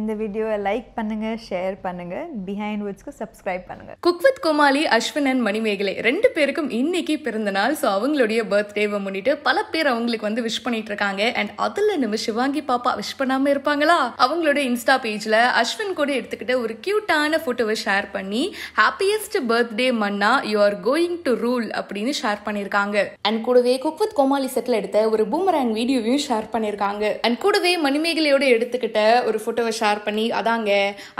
இந்த வீடியோவை லைக் பண்ணுங்க ஷேர் பண்ணுங்க பிஹைண்ட் வேர்ட்ஸ்க்கு சப்ஸ்கிரைப் பண்ணுங்க cook with Comali Ashwin and Manimegalai ரெண்டு பேருக்கும் இன்னைக்கு பிறந்த நாள் ஸோ அவங்களுடைய பர்த்டேவை முன்னிட்டு பல பேர் அவங்களுக்கு வந்து விஷ் பண்ணிட்டு இருக்காங்க அண்ட் அதுல நம்ம சிவாங்கி பாப்பா விஷ் பண்ணாம இருப்பாங்களா அவங்களோட இன்ஸ்டா பேஜ்ல அஸ்வின் கூட எடுத்துக்கிட்ட ஒரு கியூட்டான போட்டோவை ஷேர் பண்ணி ஹாப்பியஸ்ட் பர்த்டே மன்னா you are going to rule அப்படின்னு ஷேர் பண்ணியிருக்காங்க அண்ட் கூடவே குக் வித் கோமாளி செட்ல எடுத்த ஒரு பூமராங் வீடியோவையும் ஷேர் பண்ணியிருக்காங்க அண்ட் கூடவே மணிமேகலையோட எடுத்துக்கிட்ட ஒரு போட்டோவை ஷேர் ஷேர் பண்ணி அதாங்க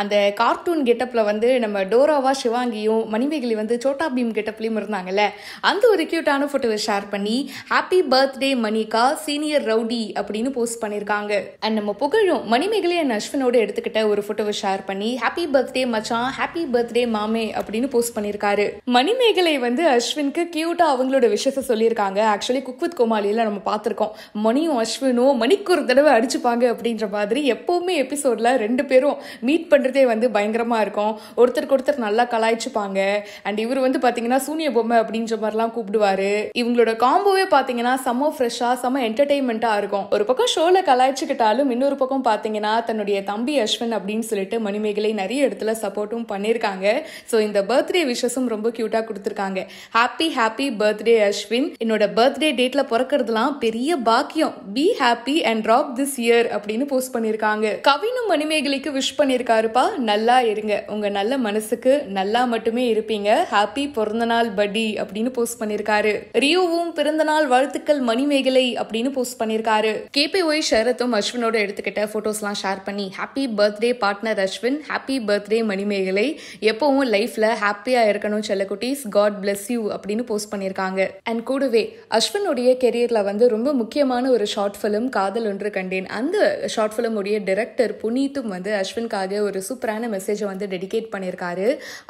அந்த கார்ட்டூன் கெட்டப்பில் வந்து நம்ம டோராவா சிவாங்கியும் மணிமேகலி வந்து சோட்டா பீம் கெட்டப்லேயும் இருந்தாங்கல்ல அந்த ஒரு க்யூட்டான ஃபோட்டோவை ஷேர் பண்ணி ஹாப்பி பர்த்டே மணிகா சீனியர் ரவுடி அப்படின்னு போஸ்ட் பண்ணியிருக்காங்க அண்ட் நம்ம புகழும் மணிமேகலி அண்ட் அஸ்வினோட எடுத்துக்கிட்ட ஒரு ஃபோட்டோவை ஷேர் பண்ணி ஹாப்பி பர்த்டே மச்சான் ஹாப்பி பர்த்டே மாமே அப்படின்னு போஸ்ட் பண்ணியிருக்காரு மணிமேகலை வந்து அஸ்வின்க்கு கியூட்டாக அவங்களோட விஷயத்தை சொல்லியிருக்காங்க ஆக்சுவலி குக் கோமாலியில் கோமாளியில் நம்ம பார்த்துருக்கோம் மணியும் அஸ்வினும் மணிக்கு ஒரு தடவை அடிச்சுப்பாங்க அப்படின்ற மாதிரி எப்போவுமே எபிசோடில் ரெண்டு பேரும் மீட் பண்ணுறதே வந்து பயங்கரமாக இருக்கும் ஒருத்தருக்கு ஒருத்தர் நல்லா கலாய்ச்சிப்பாங்க அண்ட் இவர் வந்து பார்த்தீங்கன்னா சூனிய பொம்மை அப்படின்ற மாதிரிலாம் கூப்பிடுவார் இவங்களோட காம்போவே பார்த்தீங்கன்னா செம்ம ஃப்ரெஷ்ஷாக செம்ம என்டர்டெயின்மெண்ட்டாக இருக்கும் ஒரு பக்கம் ஷோவில் கலாய்ச்சிக்கிட்டாலும் இன்னொரு பக்கம் பார்த்தீங்கன்னா தன்னுடைய தம்பி அஸ்வின் அப்படின்னு சொல்லிட்டு மணிமேகலை நிறைய இடத்துல சப்போர்ட்டும் பண்ணியிருக்காங்க ஸோ இந்த பர்த்டே விஷஸும் ரொம்ப க்யூட்டாக கொடுத்துருக்காங்க ஹாப்பி ஹாப்பி பர்த்டே அஸ்வின் என்னோட பர்த்டே டேட்ல பிறக்கிறதுலாம் பெரிய பாக்கியம் be happy and rock this year அப்படின்னு போஸ்ட் பண்ணியிருக்காங்க கவினும் மணிமேகலைக்கு விஷ் பண்ணியிருக்காருப்பா நல்லா இருங்க உங்கள் நல்ல மனசுக்கு நல்லா மட்டுமே இருப்பீங்க ஹாப்பி பிறந்தநாள் படி அப்படின்னு போஸ்ட் பண்ணியிருக்காரு ரியோவும் பிறந்தநாள் வாழ்த்துக்கள் மணிமேகலை அப்படின்னு போஸ்ட் பண்ணியிருக்காரு கேபி ஒய் ஷரத்தும் அஸ்வினோட எடுத்துக்கிட்ட ஃபோட்டோஸ்லாம் ஷேர் பண்ணி happy birthday partner Ashwin happy birthday Manimegalai எப்பவும் லைஃப்ல ஹாப்பியா இருக்கணும் செல்லக்குட்டீஸ் காட் பிளஸ் யூ அப்படின்னு போஸ்ட் பண்ணியிருக்காங்க அண்ட் கூடவே அஸ்வினுடைய கெரியர்ல வந்து ரொம்ப முக்கியமான ஒரு ஷார்ட் ஃபிலிம் காதல் ஒன்று கண்டேன் அந்த ஷார்ட் ஃபிலிமுடைய டிரெக்டர் புனி நீத்தும் வந்து அஸ்வின்காக ஒரு சூப்பரான மெசேஜை வந்து டெடிகேட் பண்ணியிருக்காரு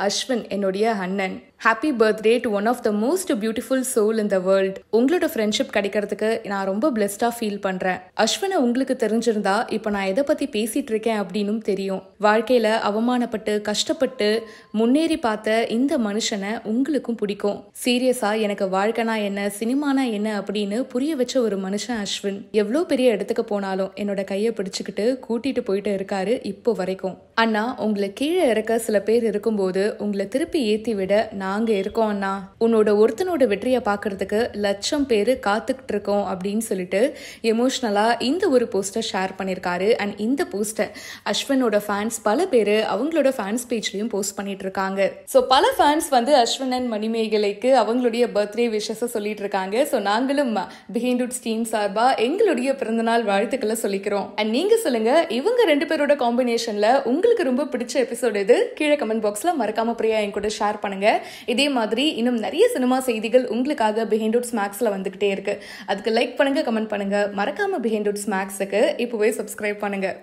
அஸ்வின் என்னுடைய அண்ணன் happy birthday to one of the most beautiful soul in the world உங்களோட ஃப்ரெண்ட்ஷிப் கிடைக்கிறதுக்கு நான் ரொம்ப பிளெஸ்டா ஃபீல் பண்ணுறேன் அஸ்வினை உங்களுக்கு தெரிஞ்சிருந்தா இப்போ நான் எதை பற்றி பேசிட்டு இருக்கேன் அப்படின்னும் தெரியும் வாழ்க்கையில் அவமானப்பட்டு கஷ்டப்பட்டு முன்னேறி பார்த்த இந்த மனுஷனை உங்களுக்கும் பிடிக்கும் சீரியஸா எனக்கு வாழ்க்கைனா என்ன சினிமானா என்ன அப்படின்னு புரிய வச்ச ஒரு மனுஷன் அஸ்வின் எவ்வளோ பெரிய இடத்துக்கு போனாலும் என்னோட கையை பிடிச்சிக்கிட்டு கூட்டிகிட்டு போயிட்டு இருக்காரு இப்போ வரைக்கும் அண்ணா உங்களை கீழே இறக்க சில பேர் இருக்கும்போது உங்களை திருப்பி ஏத்தி விட நாங்க இருக்கோம் அண்ணா உன்னோட ஒருத்தனோட வெற்றியை பாக்குறதுக்கு லட்சம் பேர் காத்துக்கிட்டு இருக்கோம் அப்படின்னு சொல்லிட்டு எமோஷனலா இந்த ஒரு போஸ்டர் ஷேர் பண்ணியிருக்காரு அண்ட் இந்த போஸ்டர் அஸ்வனோட ஃபேன்ஸ் பல பேர் அவங்களோட ஃபேன்ஸ் பேஜ்லயும் போஸ்ட் பண்ணிட்டு இருக்காங்க ஸோ பல ஃபேன்ஸ் வந்து அஸ்வின் அண்ட் மணிமேகலைக்கு அவங்களுடைய பர்த்டே விஷஸை சொல்லிட்டு இருக்காங்க ஸோ நாங்களும் பிஹேண்டுட் டீம் சார்பா எங்களுடைய பிறந்தநாள் வாழ்த்துக்களை சொல்லிக்கிறோம் அண்ட் நீங்க சொல்லுங்க இவங்க ரெண்டு பேரோட காம்பினேஷன்ல உங்க உங்களுக்கு ரொம்ப பிடிச்ச எபிசோடு இது கீழே கமெண்ட் பாக்ஸில் மறக்காம பிரியா என் கூட ஷேர் பண்ணுங்க இதே மாதிரி இன்னும் நிறைய சினிமா செய்திகள் உங்களுக்காக பிஹைண்ட் அவுட் ஸ்நாக்ஸில் வந்துகிட்டே இருக்கு அதுக்கு லைக் பண்ணுங்க கமெண்ட் பண்ணுங்க மறக்காம பிஹைண்ட் அவுட் ஸ்நாக்ஸுக்கு இப்போவே சப்ஸ்கிரைப் பண்ணுங்க